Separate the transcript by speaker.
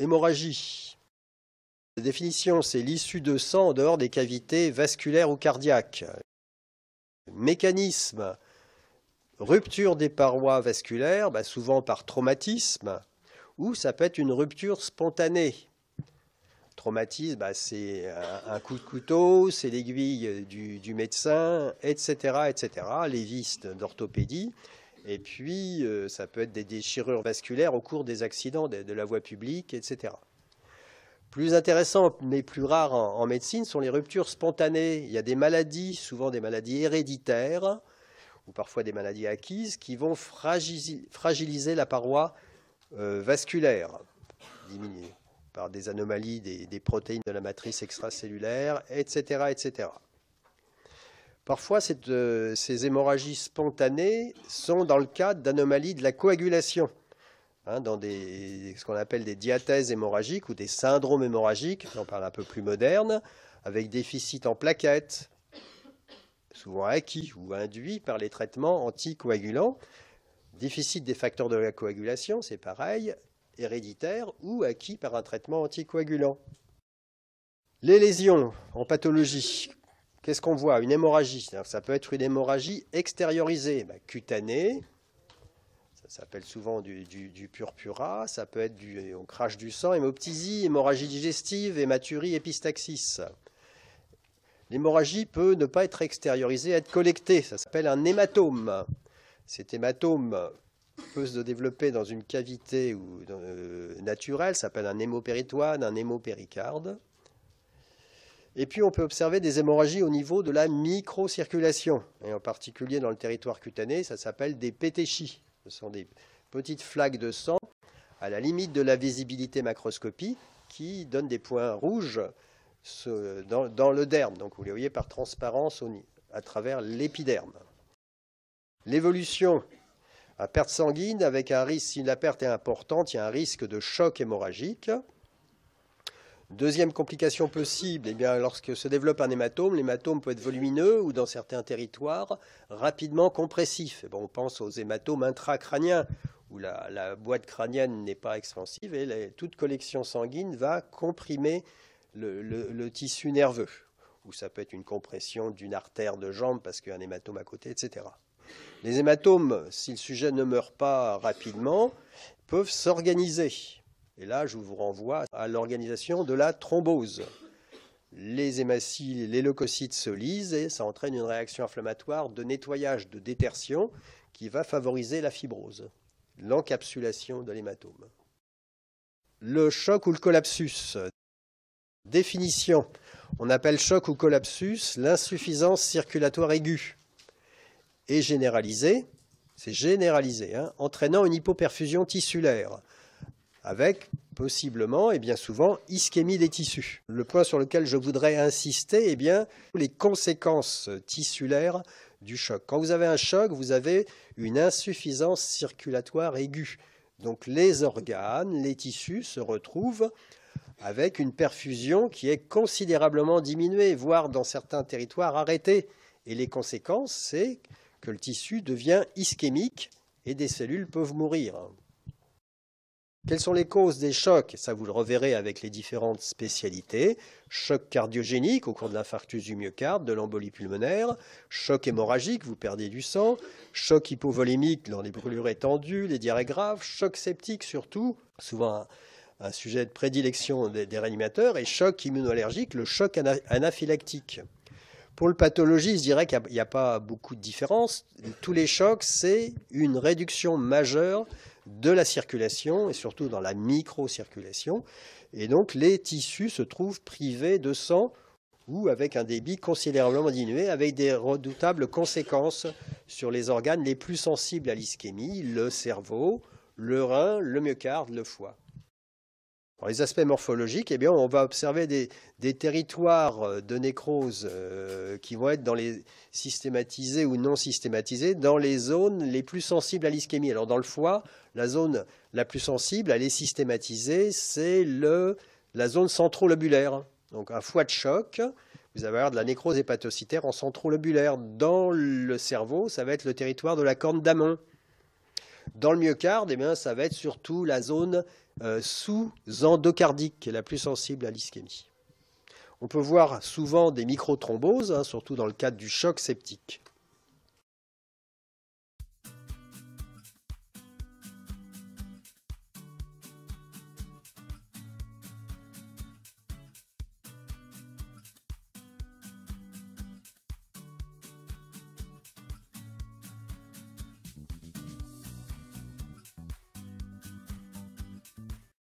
Speaker 1: Hémorragie. La définition, c'est l'issue de sang en dehors des cavités vasculaires ou cardiaques. Mécanisme. Rupture des parois vasculaires, bah, souvent par traumatisme, ou ça peut être une rupture spontanée. Traumatisme, bah, c'est euh, un, coup de couteau, c'est l'aiguille du, médecin, etc., etc., les vis d'orthopédie. Et puis, euh, ça peut être des déchirures vasculaires au cours des accidents de, la voie publique, etc. Plus intéressant, mais plus rare en, médecine, sont les ruptures spontanées. Il y a des maladies, souvent des maladies héréditaires, ou parfois des maladies acquises, qui vont fragiliser, la paroi euh, vasculaire, diminuée par des anomalies des, des protéines de la matrice extracellulaire, etc. etc. Parfois, euh, ces hémorragies spontanées sont dans le cadre d'anomalies de la coagulation, hein, dans ce qu'on appelle des diathèses hémorragiques ou des syndromes hémorragiques, on parle un peu plus moderne, avec déficit en plaquettes, souvent acquis ou induit par les traitements anticoagulants. Déficit des facteurs de la coagulation, c'est pareil, héréditaire ou acquis par un traitement anticoagulant. Les lésions en pathologie qu'est-ce qu'on voit Une hémorragie. Ça peut être une hémorragie extériorisée, bah, cutanée. Ça s'appelle souvent du, purpura. Ça peut être du, on crache du sang, hémoptysie, hémorragie digestive, hématurie, épistaxis. L'hémorragie peut ne pas être extériorisée, être collectée. Ça s'appelle un hématome. Cet hématome peut se développer dans une cavité ou, euh, naturelle, ça s'appelle un hémopéritoine, un hémopéricarde. Et puis on peut observer des hémorragies au niveau de la microcirculation, et en particulier dans le territoire cutané, ça s'appelle des pétéchies. Ce sont des petites flaques de sang à la limite de la visibilité macroscopie qui donnent des points rouges dans, le derme. Donc vous les voyez par transparence à travers l'épiderme. L'évolution à perte sanguine, avec un risque, si la perte est importante, il y a un risque de choc hémorragique. Deuxième complication possible, eh bien, lorsque se développe un hématome, l'hématome peut être volumineux ou, dans certains territoires, rapidement compressif. on pense aux hématomes intracrâniens, où la, boîte crânienne n'est pas expansive et toute collection sanguine va comprimer le, le tissu nerveux. Ou ça peut être une compression d'une artère de jambe parce qu'il y a un hématome à côté, etc. Les hématomes, si le sujet ne meurt pas rapidement, peuvent s'organiser et là, je vous renvoie à l'organisation de la thrombose. Les hématies, les leucocytes se lisent et ça entraîne une réaction inflammatoire de nettoyage, de détertion, qui va favoriser la fibrose, l'encapsulation de l'hématome. Le choc ou le collapsus. Définition. On appelle choc ou collapsus l'insuffisance circulatoire aiguë et généralisée, c'est généralisé, hein, entraînant une hypoperfusion tissulaire avec possiblement et bien souvent ischémie des tissus. Le point sur lequel je voudrais insister, est eh bien, les conséquences tissulaires du choc. Quand vous avez un choc, vous avez une insuffisance circulatoire aiguë. Donc les organes, les tissus se retrouvent avec une perfusion qui est considérablement diminuée, voire dans certains territoires arrêtée. Et les conséquences, c'est que le tissu devient ischémique et des cellules peuvent mourir. Quelles sont les causes des chocs Ça, vous le reverrez avec les différentes spécialités. Choc cardiogénique au cours de l'infarctus du myocarde, de l'embolie pulmonaire. Choc hémorragique, vous perdez du sang. Choc hypovolémique dans les brûlures étendues, les diarrhées graves. Choc septique surtout, souvent un, sujet de prédilection des, réanimateurs. Et choc immunoallergique, le choc anaphylactique. Pour le pathologiste, je dirais qu'il n'y a, pas beaucoup de différence. Tous les chocs, c'est une réduction majeure de la circulation et surtout dans la microcirculation. Et donc les tissus se trouvent privés de sang ou avec un débit considérablement diminué, avec des redoutables conséquences sur les organes les plus sensibles à l'ischémie, le cerveau, le rein, le myocarde, le foie les aspects morphologiques, eh bien, on va observer des, territoires euh, de nécrose euh, qui vont être dans les systématisés ou non systématisés dans les zones les plus sensibles à l'ischémie. Alors dans le foie, la zone la plus sensible, à les systématiser, c'est la zone centrolobulaire. Donc un foie de choc, vous allez avoir de la nécrose hépatocytaire en centrolobulaire. Dans le cerveau, ça va être le territoire de la corne d'amont. Dans le myocarde, eh ça va être surtout la zone euh, sous-endocardique qui est la plus sensible à l'ischémie. On peut voir souvent des microthromboses, hein, surtout dans le cadre du choc septique.